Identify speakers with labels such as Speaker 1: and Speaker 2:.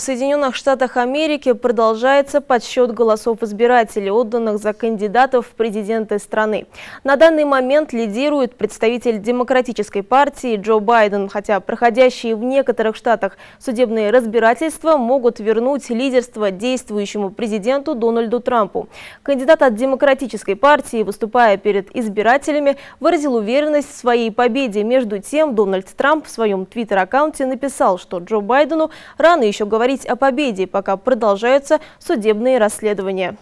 Speaker 1: В Соединенных Штатах Америки продолжается подсчет голосов избирателей, отданных за кандидатов в президенты страны. На данный момент лидирует представитель Демократической партии Джо Байден, хотя проходящие в некоторых штатах судебные разбирательства могут вернуть лидерство действующему президенту Дональду Трампу. Кандидат от Демократической партии, выступая перед избирателями, выразил уверенность в своей победе. Между тем, Дональд Трамп в своем твиттер-аккаунте написал, что Джо Байдену рано еще говорить говорить о победе, пока продолжаются судебные расследования.